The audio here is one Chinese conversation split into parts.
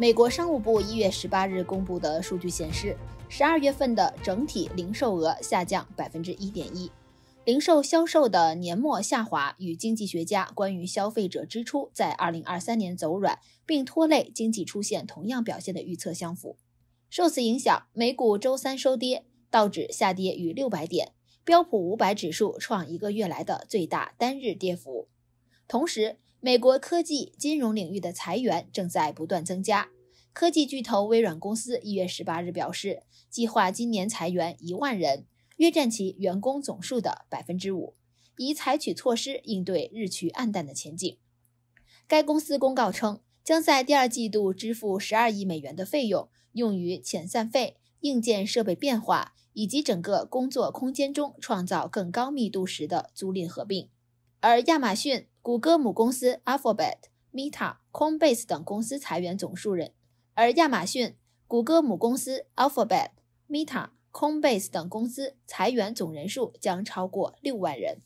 美国商务部一月十八日公布的数据显示，十二月份的整体零售额下降百分之一点一，零售销售的年末下滑与经济学家关于消费者支出在二零二三年走软并拖累经济出现同样表现的预测相符。受此影响，美股周三收跌，道指下跌逾六百点，标普五百指数创一个月来的最大单日跌幅。同时，美国科技、金融领域的裁员正在不断增加。科技巨头微软公司一月十八日表示，计划今年裁员一万人，约占其员工总数的百分之五，以采取措施应对日趋暗淡的前景。该公司公告称，将在第二季度支付十二亿美元的费用，用于遣散费、硬件设备变化以及整个工作空间中创造更高密度时的租赁合并。而亚马逊、谷歌母公司 Alphabet、Meta、Combase 等公司裁员总数人。而亚马逊、谷歌母公司 Alphabet、Meta、Combase 等公司裁员总人数将超过六万人。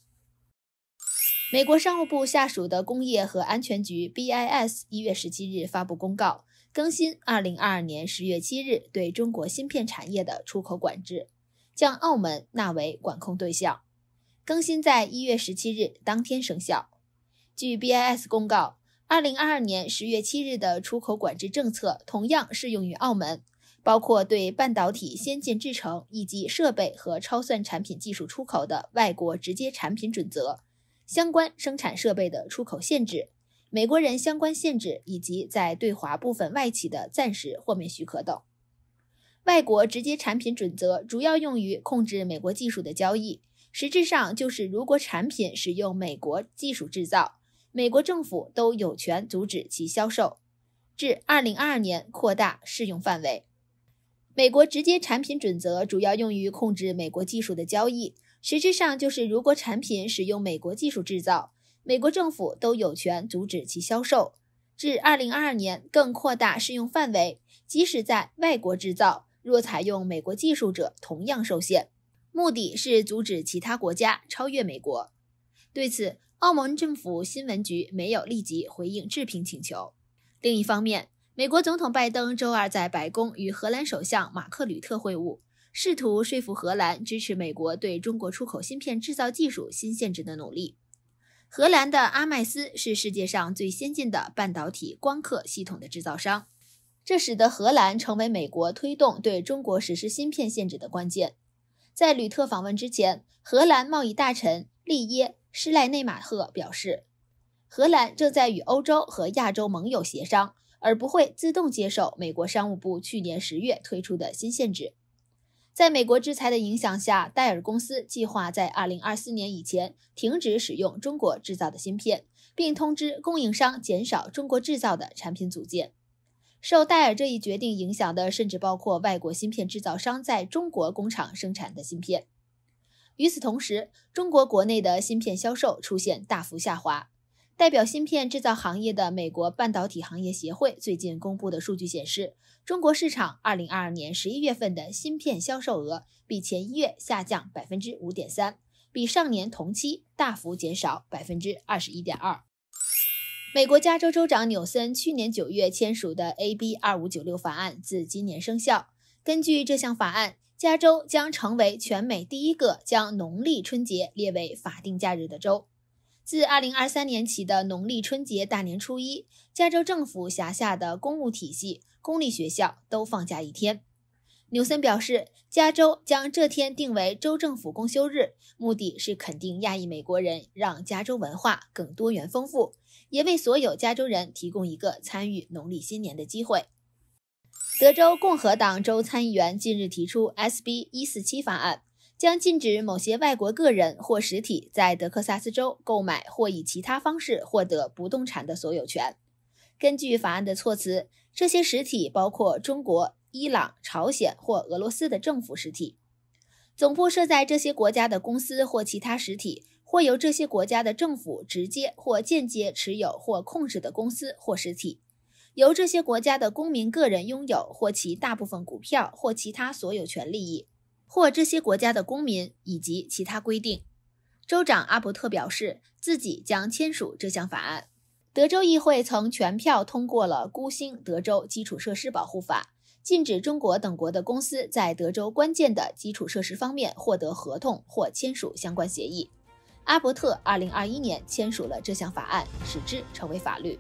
美国商务部下属的工业和安全局 BIS 一月十七日发布公告，更新二零二二年十月七日对中国芯片产业的出口管制，将澳门纳为管控对象，更新在一月十七日当天生效。据 BIS 公告。二零二二年十月七日的出口管制政策同样适用于澳门，包括对半导体先进制程以及设备和超算产品技术出口的外国直接产品准则、相关生产设备的出口限制、美国人相关限制以及在对华部分外企的暂时豁免许可等。外国直接产品准则主要用于控制美国技术的交易，实质上就是如果产品使用美国技术制造。美国政府都有权阻止其销售，至二零二二年扩大适用范围。美国直接产品准则主要用于控制美国技术的交易，实质上就是，如果产品使用美国技术制造，美国政府都有权阻止其销售，至二零二二年更扩大适用范围，即使在外国制造，若采用美国技术者同样受限。目的是阻止其他国家超越美国。对此。澳门政府新闻局没有立即回应置评请求。另一方面，美国总统拜登周二在白宫与荷兰首相马克吕特会晤，试图说服荷兰支持美国对中国出口芯片制造技术新限制的努力。荷兰的阿麦斯是世界上最先进的半导体光刻系统的制造商，这使得荷兰成为美国推动对中国实施芯片限制的关键。在吕特访问之前，荷兰贸易大臣利耶。施赖内马赫表示，荷兰正在与欧洲和亚洲盟友协商，而不会自动接受美国商务部去年十月推出的新限制。在美国制裁的影响下，戴尔公司计划在2024年以前停止使用中国制造的芯片，并通知供应商减少中国制造的产品组件。受戴尔这一决定影响的，甚至包括外国芯片制造商在中国工厂生产的芯片。与此同时，中国国内的芯片销售出现大幅下滑。代表芯片制造行业的美国半导体行业协会最近公布的数据显示，中国市场2022年11月份的芯片销售额比前一月下降5.3%，比上年同期大幅减少21.2%。美国加州州长纽森去年9月签署的 AB2596 法案自今年生效。根据这项法案，加州将成为全美第一个将农历春节列为法定假日的州。自2023年起的农历春节大年初一，加州政府辖下的公务体系、公立学校都放假一天。纽森表示，加州将这天定为州政府公休日，目的是肯定亚裔美国人，让加州文化更多元丰富，也为所有加州人提供一个参与农历新年的机会。德州共和党州参议员近日提出 SB 147法案，将禁止某些外国个人或实体在德克萨斯州购买或以其他方式获得不动产的所有权。根据法案的措辞，这些实体包括中国、伊朗、朝鲜或俄罗斯的政府实体，总部设在这些国家的公司或其他实体，或由这些国家的政府直接或间接持有或控制的公司或实体。由这些国家的公民个人拥有或其大部分股票或其他所有权利益，或这些国家的公民以及其他规定。州长阿伯特表示，自己将签署这项法案。德州议会曾全票通过了《孤星德州基础设施保护法》，禁止中国等国的公司在德州关键的基础设施方面获得合同或签署相关协议。阿伯特2021年签署了这项法案，使之成为法律。